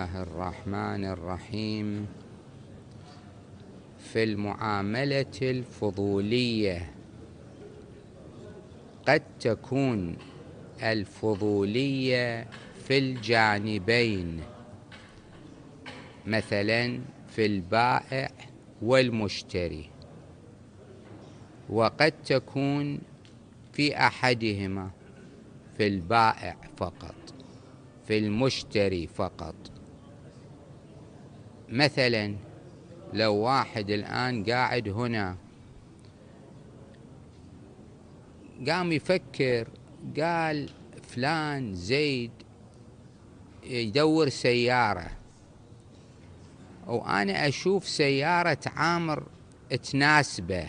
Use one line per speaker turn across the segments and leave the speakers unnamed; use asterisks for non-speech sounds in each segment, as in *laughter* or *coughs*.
الله الرحمن الرحيم في المعاملة الفضولية قد تكون الفضولية في الجانبين مثلا في البائع والمشتري وقد تكون في أحدهما في البائع فقط في المشتري فقط مثلا لو واحد الآن قاعد هنا قام يفكر قال فلان زيد يدور سيارة وأنا أشوف سيارة عامر تناسبه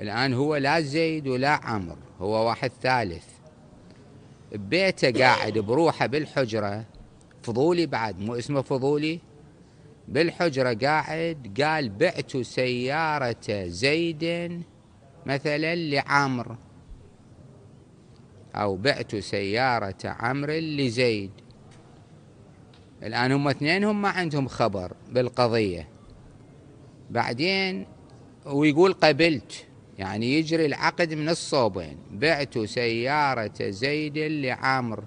الآن هو لا زيد ولا عمر هو واحد ثالث ببيته قاعد بروحه بالحجرة فضولي بعد مو اسمه فضولي بالحجرة قاعد قال بعت سيارة زيد مثلا لعمر أو بعت سيارة عمر لزيد الآن هم اثنين هم ما عندهم خبر بالقضية بعدين ويقول قبلت يعني يجري العقد من الصوبين بعت سيارة زيد لعمرو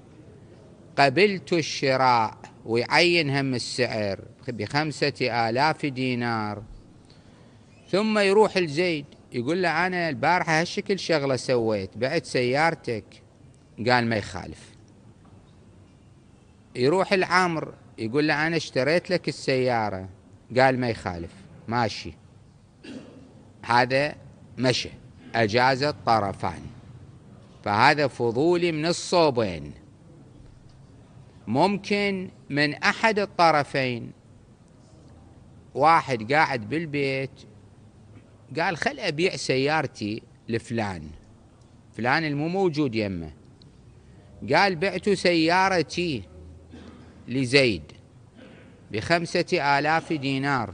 قبلت الشراء ويعين هم السعر بخمسة آلاف دينار ثم يروح الزيد يقول له أنا البارحة هالشكل شغلة سويت بعت سيارتك قال ما يخالف يروح العمر يقول له أنا اشتريت لك السيارة قال ما يخالف ماشي هذا مشى أجاز الطرفان فهذا فضولي من الصوبين ممكن من احد الطرفين واحد قاعد بالبيت قال خل ابيع سيارتي لفلان فلان المو موجود يمه قال بعت سيارتي لزيد بخمسة آلاف دينار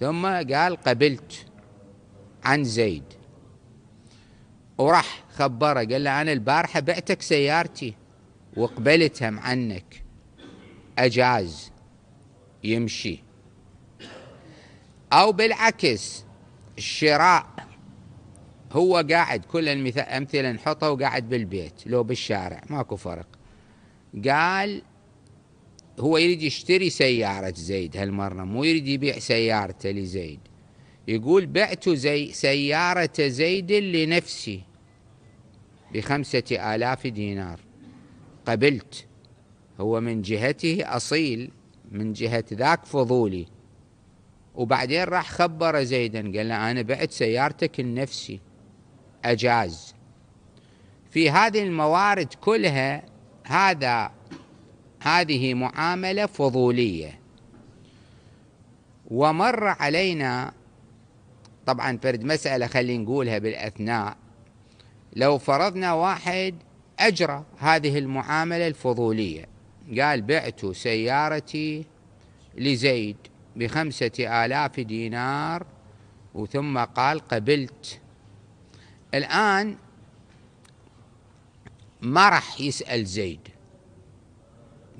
ثم قال قبلت عن زيد وراح خبره قال له أنا البارحة بعتك سيارتي وقبلتهم عنك أجاز يمشي أو بالعكس الشراء هو قاعد كل الأمثلة نحطها وقاعد بالبيت لو بالشارع ماكو فرق قال هو يريد يشتري سيارة زيد هالمرة مو يريد يبيع سيارته لزيد يقول بعت زي سيارة زيد لنفسي بخمسة آلاف دينار قبلت هو من جهته أصيل من جهة ذاك فضولي وبعدين راح خبر زيدا قال له أنا بعت سيارتك النفسي أجاز في هذه الموارد كلها هذا هذه معاملة فضولية ومر علينا طبعا فرد مسألة خلينا نقولها بالأثناء لو فرضنا واحد أجرى هذه المعاملة الفضولية قال بعت سيارتي لزيد بخمسة آلاف دينار وثم قال قبلت الآن ما راح يسأل زيد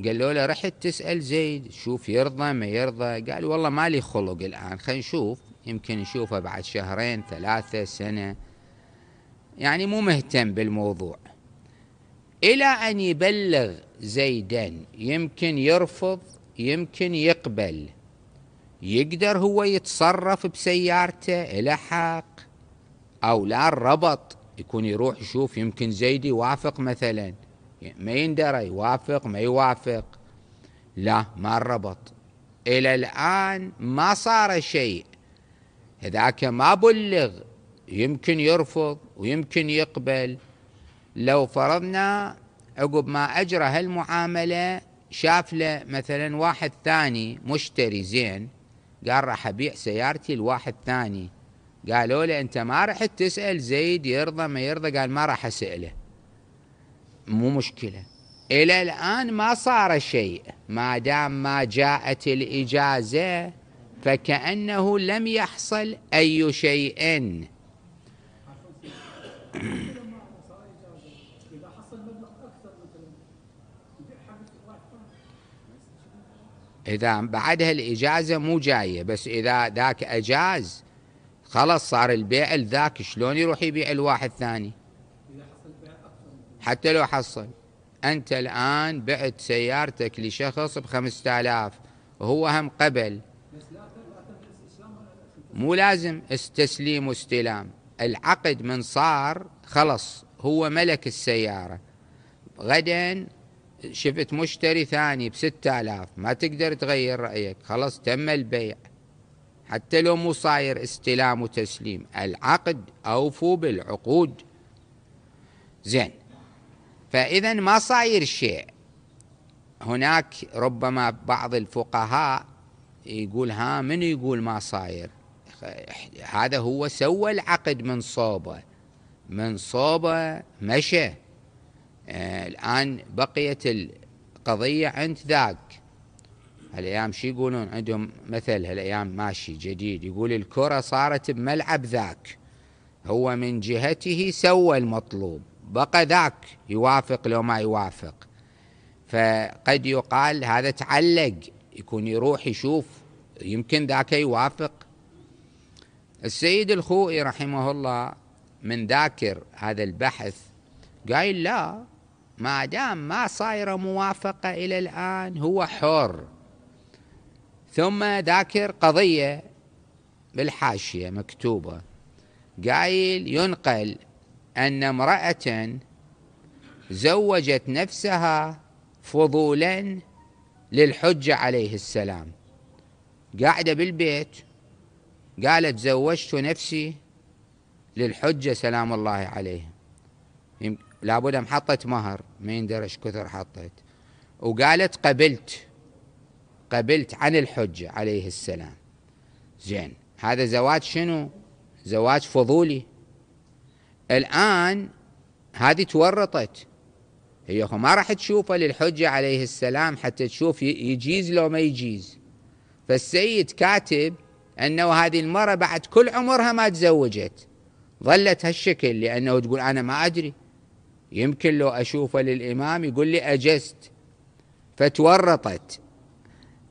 قالوا له رحت تسأل زيد شوف يرضى ما يرضى قال والله ما لي خلق الآن خلينا نشوف يمكن نشوفه بعد شهرين ثلاثة سنة يعني مو مهتم بالموضوع إلى أن يبلغ زيدا يمكن يرفض يمكن يقبل يقدر هو يتصرف بسيارته إلى حق أو لا الربط يكون يروح يشوف يمكن زيد يوافق مثلا ما يندرى يوافق ما يوافق لا ما الربط إلى الآن ما صار شيء هذاك ما بلغ يمكن يرفض ويمكن يقبل لو فرضنا عقب ما أجرى هالمعاملة شاف له مثلا واحد ثاني مشتري زين قال راح أبيع سيارتي لواحد ثاني قالوا له أنت ما رحت تسأل زيد يرضى ما يرضى قال ما راح أسأله مو مشكلة إلى الآن ما صار شيء ما دام ما جاءت الإجازة فكأنه لم يحصل أي شيء *clears throat* *clears throat* إذا بعدها الإجازة مو جاية بس إذا ذاك أجاز خلاص صار البيع لذاك شلون يروح يبيع الواحد ثاني حتى لو حصل أنت الآن بعت سيارتك لشخص بخمسة آلاف وهو هم قبل مو لازم استسليم واستلام العقد من صار خلص هو ملك السيارة غدا شفت مشتري ثاني بستة آلاف ما تقدر تغير رأيك خلاص تم البيع حتى لو مو صاير استلام وتسليم العقد أوفوا بالعقود زين فإذا ما صاير شيء هناك ربما بعض الفقهاء يقول ها من يقول ما صاير هذا هو سوى العقد من صوبه من صوبه مشى آه، الآن بقيت القضية عند ذاك هالأيام شي يقولون عندهم مثل هالأيام ماشي جديد يقول الكرة صارت بملعب ذاك هو من جهته سوى المطلوب بقى ذاك يوافق لو ما يوافق فقد يقال هذا تعلق يكون يروح يشوف يمكن ذاك يوافق السيد الخوئي رحمه الله من ذاكر هذا البحث قايل لا ما دام ما صايرة موافقة إلى الآن هو حر ثم ذاكر قضية بالحاشية مكتوبة قايل ينقل أن امرأة زوجت نفسها فضولا للحجة عليه السلام قاعدة بالبيت قالت زوجت نفسي للحجة سلام الله عليه لابد حطت مهر ما يندر ايش كثر حطت وقالت قبلت قبلت عن الحجة عليه السلام زين هذا زواج شنو زواج فضولي الآن هذه تورطت هي ما راح تشوفه للحجة عليه السلام حتى تشوف يجيز لو ما يجيز فالسيد كاتب أنه هذه المرأة بعد كل عمرها ما تزوجت ظلت هالشكل لأنه تقول أنا ما أدري يمكن لو أشوفه للإمام يقول لي أجزت فتورطت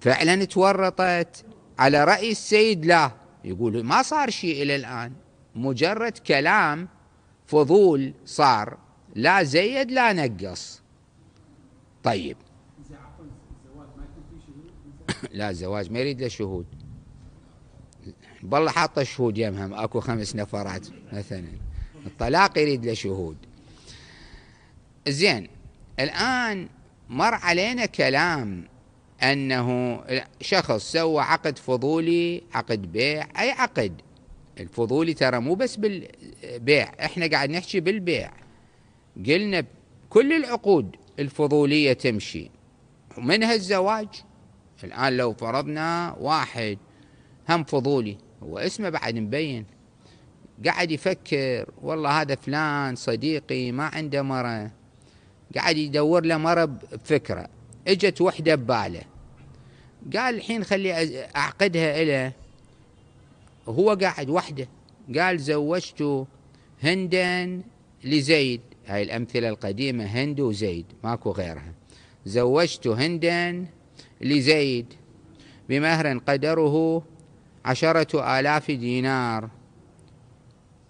فعلا تورطت على رأي السيد لا يقول ما صار شيء إلى الآن مجرد كلام فضول صار لا زيد لا نقص طيب *coughs* لا الزواج ما يريد له شهود بالله حاطه شهود يمهم اكو خمس نفرات مثلا الطلاق يريد له شهود زين الآن مر علينا كلام أنه شخص سوى عقد فضولي عقد بيع أي عقد الفضولي ترى مو بس بالبيع احنا قاعد نحكي بالبيع قلنا كل العقود الفضولية تمشي ومنها الزواج الآن لو فرضنا واحد هم فضولي هو اسمه بعد مبين قاعد يفكر والله هذا فلان صديقي ما عنده مرة قاعد يدور له مرة بفكرة اجت وحدة بباله قال الحين خلي اعقدها له هو قاعد وحده قال زوجت هندا لزيد هاي الأمثلة القديمة هند وزيد ماكو غيرها زوجت هندا لزيد بمهر قدره عشرة آلاف دينار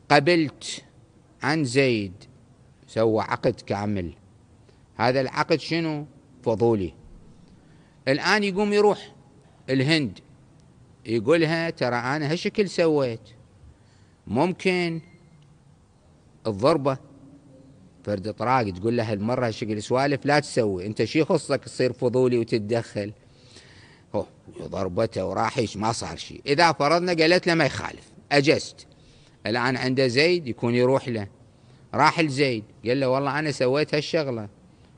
قبلت عن زيد سوى عقد كامل هذا العقد شنو فضولي الآن يقوم يروح الهند يقولها ترى أنا هالشكل سويت ممكن الضربة فرد طراق تقول لها المرة هالشكل سوالف لا تسوي أنت شي خصك تصير فضولي وتتدخل هو ضربته وراح ما صار شيء إذا فرضنا قالت له ما يخالف أجزت الآن عنده زيد يكون يروح له راح لزيد قال له والله أنا سويت هالشغلة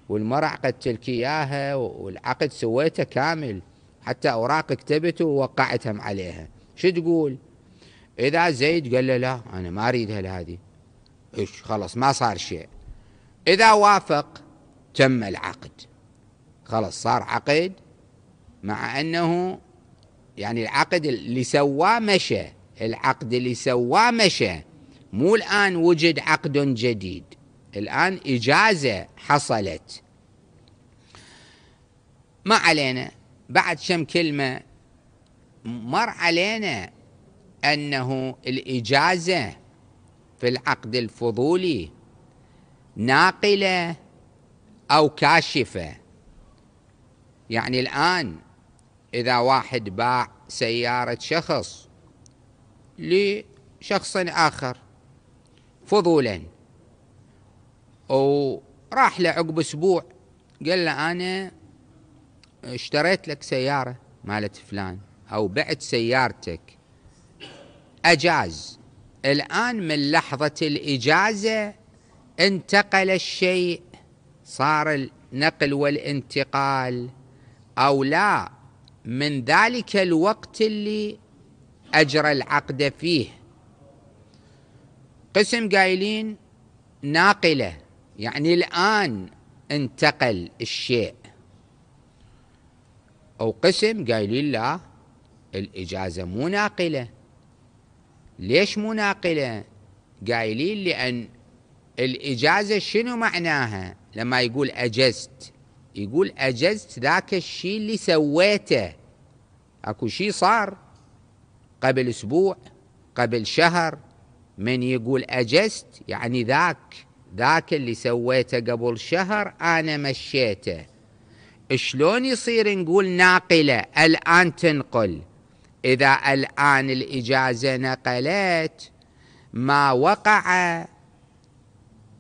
والمرة عقدت لك إياها والعقد سويته كامل حتى أوراق كتبته ووقعتهم عليها شو تقول إذا زيد قال له لا أنا ما أريدها لهذه إيش خلاص ما صار شيء إذا وافق تم العقد خلاص صار عقد مع أنه يعني العقد اللي سواه مشى العقد اللي سواه مشى مو الآن وجد عقد جديد الآن إجازة حصلت ما علينا بعد شم كلمة مر علينا أنه الإجازة في العقد الفضولي ناقلة أو كاشفة يعني الآن إذا واحد باع سيارة شخص لشخص آخر فضولا وراح له عقب اسبوع قال له انا اشتريت لك سياره مالت فلان او بعت سيارتك اجاز الان من لحظه الاجازه انتقل الشيء صار النقل والانتقال او لا من ذلك الوقت اللي اجرى العقد فيه قسم قايلين ناقله يعني الآن انتقل الشيء أو قسم قايلين لا الإجازة مو ناقلة ليش مو ناقلة قايلين لأن الإجازة شنو معناها لما يقول أجزت يقول أجزت ذاك الشيء اللي سويته أكو شيء صار قبل أسبوع قبل شهر من يقول أجزت يعني ذاك ذاك اللي سويته قبل شهر أنا مشيته شلون يصير نقول ناقلة الآن تنقل إذا الآن الإجازة نقلت ما وقع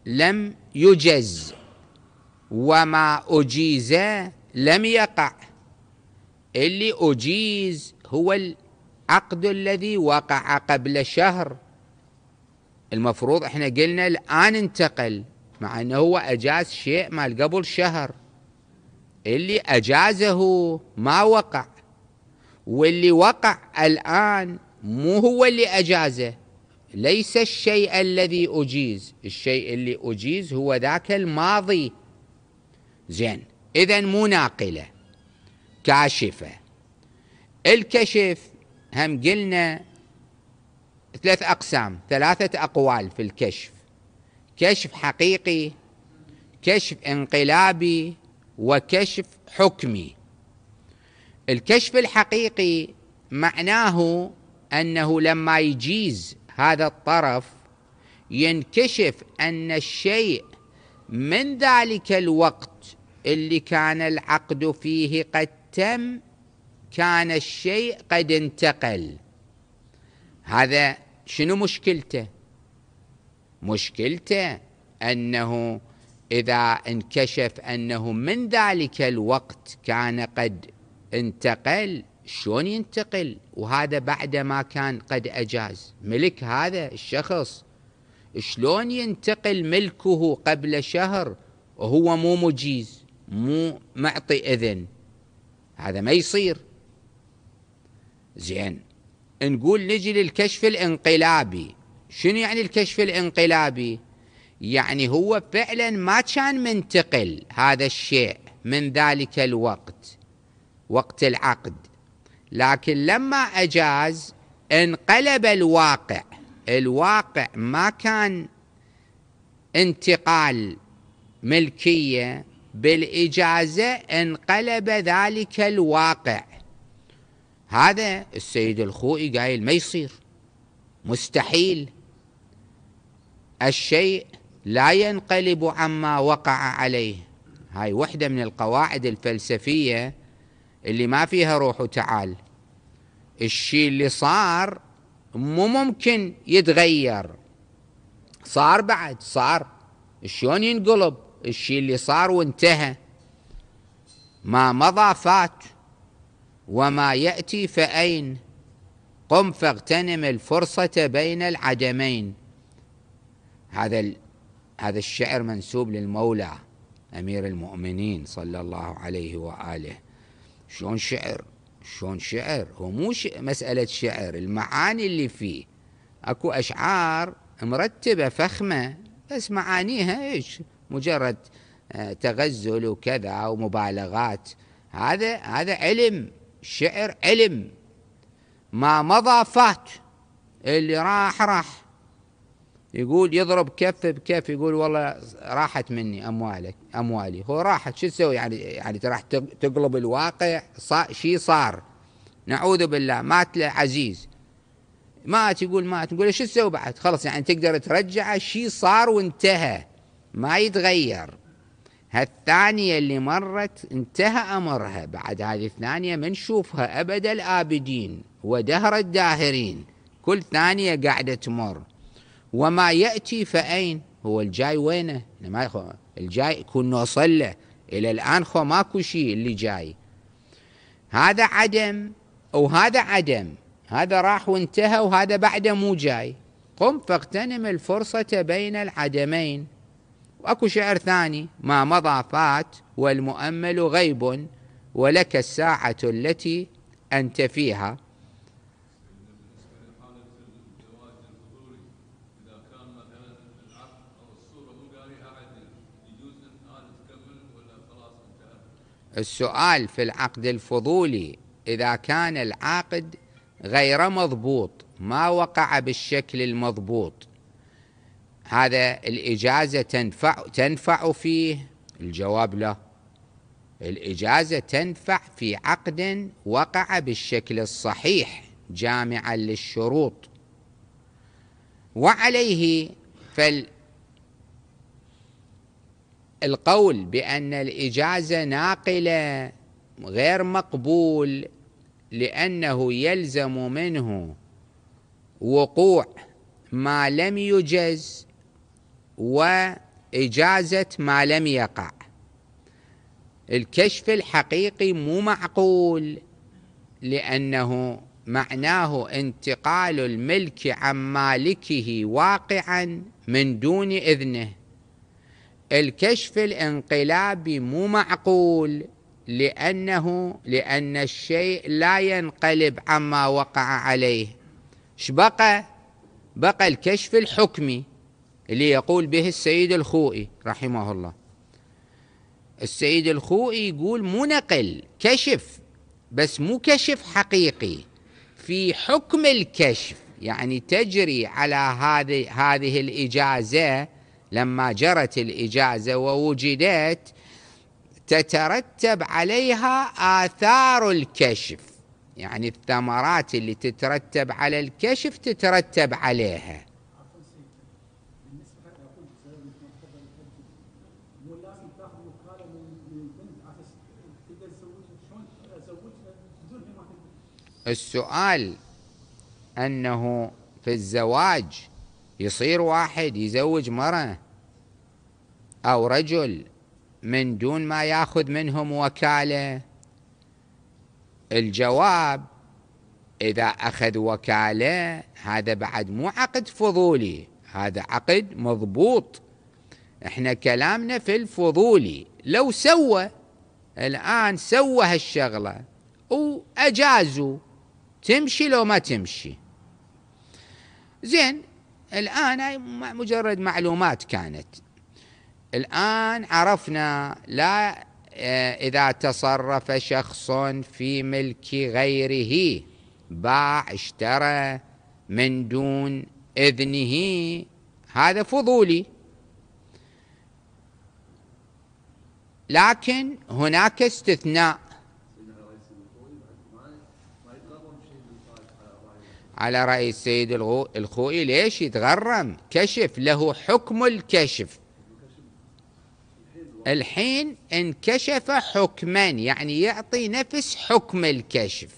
لم يجز وما أجيز لم يقع اللي أجيز هو العقد الذي وقع قبل شهر المفروض احنا قلنا الان انتقل مع انه هو اجاز شيء مال قبل شهر اللي اجازه ما وقع واللي وقع الان مو هو اللي اجازه ليس الشيء الذي اجيز الشيء اللي اجيز هو ذاك الماضي زين اذا مو ناقله كاشفه الكشف هم قلنا ثلاث أقسام ثلاثة أقوال في الكشف كشف حقيقي كشف انقلابي وكشف حكمي الكشف الحقيقي معناه أنه لما يجيز هذا الطرف ينكشف أن الشيء من ذلك الوقت اللي كان العقد فيه قد تم كان الشيء قد انتقل هذا شنو مشكلته مشكلته أنه إذا انكشف أنه من ذلك الوقت كان قد انتقل شلون ينتقل وهذا بعد ما كان قد أجاز ملك هذا الشخص شلون ينتقل ملكه قبل شهر وهو مو مجيز مو معطي إذن هذا ما يصير زين نقول نجي للكشف الانقلابي شنو يعني الكشف الانقلابي يعني هو فعلا ما كان منتقل هذا الشيء من ذلك الوقت وقت العقد لكن لما أجاز انقلب الواقع الواقع ما كان انتقال ملكية بالإجازة انقلب ذلك الواقع هذا السيد الخوئي قايل ما يصير مستحيل الشيء لا ينقلب عما وقع عليه هاي وحدة من القواعد الفلسفية اللي ما فيها روح وتعال الشيء اللي صار مو ممكن يتغير صار بعد صار شلون ينقلب الشيء اللي صار وانتهى ما مضى فات وما يأتي فأين قم فاغتنم الفرصة بين العجمين هذا ال... هذا الشعر منسوب للمولى أمير المؤمنين صلى الله عليه وآله شلون شعر شلون شعر هو مو مسألة شعر المعاني اللي فيه اكو أشعار مرتبة فخمة بس معانيها ايش مجرد آه، تغزل وكذا ومبالغات هذا هذا علم الشعر علم ما مضى فات اللي راح راح يقول يضرب كف بكف يقول والله راحت مني اموالك اموالي هو راحت شو تسوي يعني يعني راح تقلب الواقع شيء صار نعوذ بالله مات له عزيز مات يقول مات نقول شو تسوي بعد خلص يعني تقدر ترجعه شيء صار وانتهى ما يتغير هالثانية اللي مرت انتهى أمرها بعد هذه الثانية ما نشوفها أبد الآبدين ودهر الداهرين كل ثانية قاعدة تمر وما يأتي فأين هو الجاي وينه ما الجاي كنا نوصل له إلى الآن خو ماكو شيء اللي جاي هذا عدم وهذا عدم هذا راح وانتهى وهذا بعده مو جاي قم فاغتنم الفرصة بين العدمين أكو شعر ثاني ما مضى فات والمؤمل غيب ولك الساعة التي أنت فيها السؤال في العقد الفضولي إذا كان العقد غير مضبوط ما وقع بالشكل المضبوط هذا الإجازة تنفع تنفع فيه الجواب لا الإجازة تنفع في عقد وقع بالشكل الصحيح جامعا للشروط وعليه فال القول بأن الإجازة ناقلة غير مقبول لأنه يلزم منه وقوع ما لم يجز وإجازة ما لم يقع الكشف الحقيقي مو معقول لأنه معناه انتقال الملك عن مالكه واقعا من دون إذنه الكشف الانقلابي مو معقول لأنه لأن الشيء لا ينقلب عما وقع عليه شبقى بقى الكشف الحكمي اللي يقول به السيد الخوئي رحمه الله السيد الخوئي يقول مو نقل كشف بس مو كشف حقيقي في حكم الكشف يعني تجري على هذه هذه الاجازه لما جرت الاجازه ووجدت تترتب عليها اثار الكشف يعني الثمرات اللي تترتب على الكشف تترتب عليها السؤال أنه في الزواج يصير واحد يزوج مرة أو رجل من دون ما ياخذ منهم وكالة الجواب إذا أخذ وكالة هذا بعد مو عقد فضولي هذا عقد مضبوط احنا كلامنا في الفضولي لو سوى الآن سوى هالشغلة وأجازوا تمشي لو ما تمشي زين الآن هاي مجرد معلومات كانت الآن عرفنا لا آه، إذا تصرف شخص في ملك غيره باع اشترى من دون إذنه هذا فضولي لكن هناك استثناء على رأي السيد الخوئي ليش يتغرم كشف له حكم الكشف الحين انكشف حكما يعني يعطي نفس حكم الكشف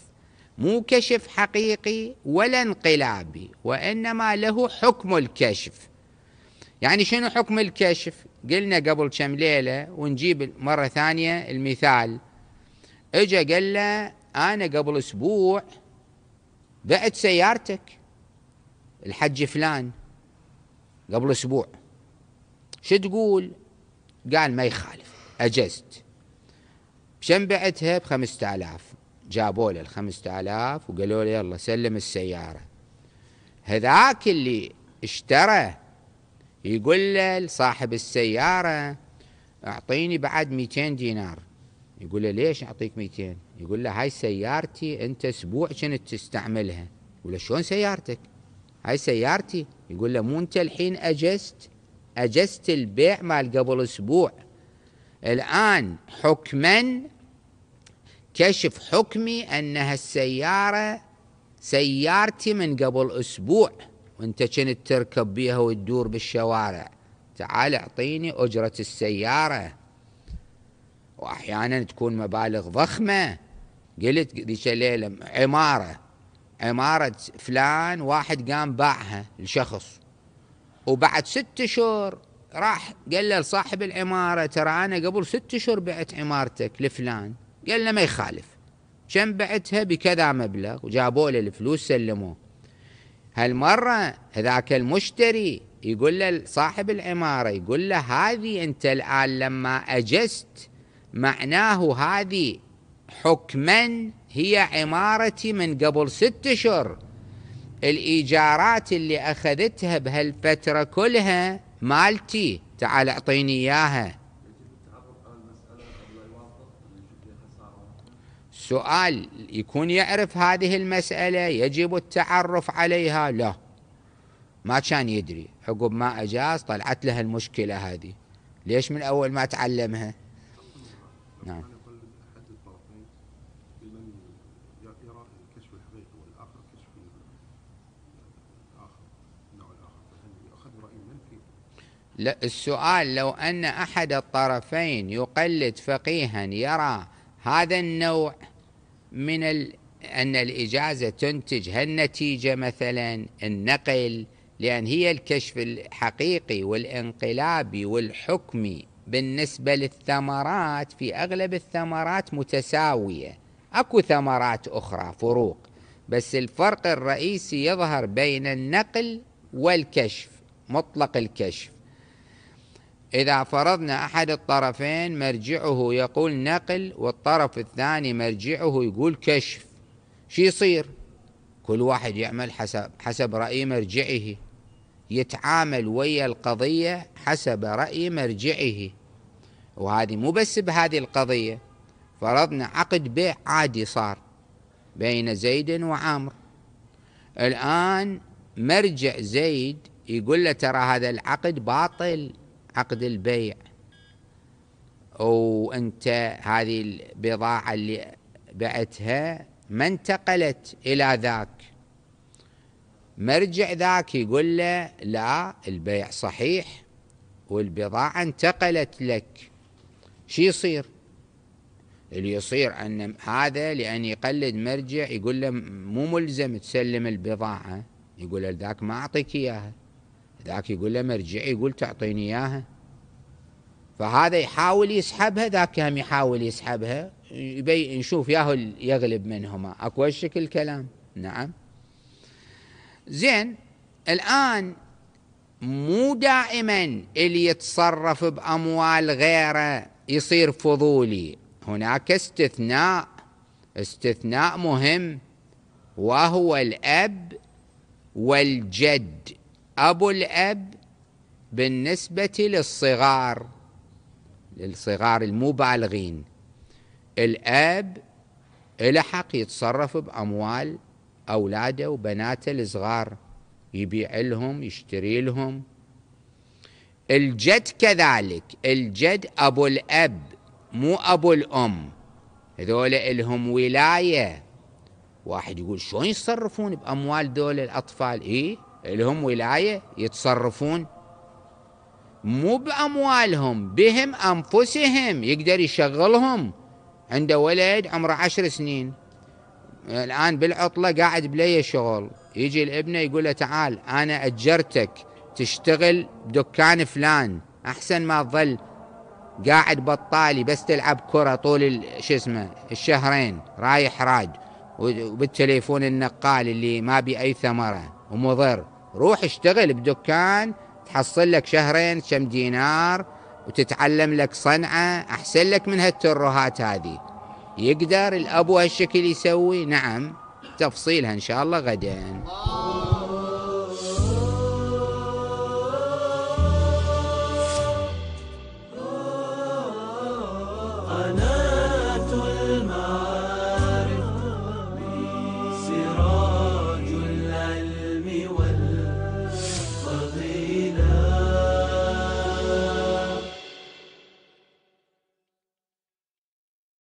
مو كشف حقيقي ولا انقلابي وإنما له حكم الكشف يعني شنو حكم الكشف قلنا قبل كم ليلة ونجيب مرة ثانية المثال اجا قال له أنا قبل أسبوع بعت سيارتك الحج فلان قبل اسبوع شو تقول قال ما يخالف اجزت بشم بعتها بخمسة آلاف جابوا له الخمسة آلاف وقالوا له يلا سلم السيارة هذاك اللي اشترى يقول له لصاحب السيارة اعطيني بعد 200 دينار يقول له ليش اعطيك 200 يقول له هاي سيارتي انت اسبوع كنت تستعملها يقول له شلون سيارتك هاي سيارتي يقول له مو انت الحين اجست اجست البيع مال قبل اسبوع الان حكما كشف حكمي ان هالسياره سيارتي من قبل اسبوع وانت كنت تركب بيها وتدور بالشوارع تعال اعطيني اجره السياره واحيانا تكون مبالغ ضخمه قلت ذيك الليله عماره عماره فلان واحد قام باعها لشخص وبعد ست شهور راح قال له لصاحب العماره ترى انا قبل ست شهور بعت عمارتك لفلان قال له ما يخالف كم بعتها بكذا مبلغ وجابوا له الفلوس سلموه هالمره هذاك المشتري يقول له صاحب العماره يقول له هذه انت الان لما اجزت معناه هذه حكما هي عمارتي من قبل ست اشهر الايجارات اللي اخذتها بهالفتره كلها مالتي تعال اعطيني اياها سؤال يكون يعرف هذه المسألة يجب التعرف عليها لا ما كان يدري عقب ما أجاز طلعت له المشكلة هذه ليش من أول ما تعلمها نعم لا السؤال لو أن أحد الطرفين يقلد فقيها يرى هذا النوع من ال... أن الإجازة تنتج هالنتيجة مثلا النقل لأن هي الكشف الحقيقي والانقلابي والحكمي بالنسبة للثمرات في أغلب الثمرات متساوية أكو ثمرات أخرى فروق بس الفرق الرئيسي يظهر بين النقل والكشف مطلق الكشف إذا فرضنا أحد الطرفين مرجعه يقول نقل والطرف الثاني مرجعه يقول كشف شو يصير كل واحد يعمل حسب حسب رأي مرجعه يتعامل ويا القضية حسب رأي مرجعه وهذه مو بس بهذه القضية فرضنا عقد بيع عادي صار بين زيد وعمر الآن مرجع زيد يقول له ترى هذا العقد باطل عقد البيع وانت هذه البضاعه اللي بعتها ما انتقلت الى ذاك مرجع ذاك يقول له لا البيع صحيح والبضاعه انتقلت لك شو يصير اللي يصير ان هذا لان يقلد مرجع يقول له مو ملزم تسلم البضاعه يقول له ذاك ما اعطيك اياها ذاك يقول له مرجعي يقول تعطيني اياها فهذا يحاول يسحبها ذاك هم يحاول يسحبها يبين نشوف ياهو يغلب منهما اكو هالشكل الكلام نعم زين الان مو دائما اللي يتصرف باموال غيره يصير فضولي هناك استثناء استثناء مهم وهو الاب والجد أبو الأب بالنسبة للصغار للصغار المبالغين الأب الحق يتصرف بأموال أولاده وبناته الصغار يبيع لهم يشتري لهم الجد كذلك الجد أبو الأب مو أبو الأم هذول لهم ولاية واحد يقول شلون يتصرفون بأموال دول الأطفال إيه اللي هم ولاية يتصرفون مو بأموالهم بهم أنفسهم يقدر يشغلهم عنده ولد عمره عشر سنين الآن بالعطلة قاعد بلي شغل يجي الابن يقول له تعال أنا أجرتك تشتغل بدكان فلان أحسن ما تظل قاعد بطالي بس تلعب كرة طول شو اسمه الشهرين رايح راج وبالتليفون النقال اللي ما بي أي ثمره ومضر روح اشتغل بدكان تحصل لك شهرين كم دينار وتتعلم لك صنعة أحسن لك من هالترهات هذه يقدر الأبو هالشكل يسوي نعم تفصيلها إن شاء الله غدا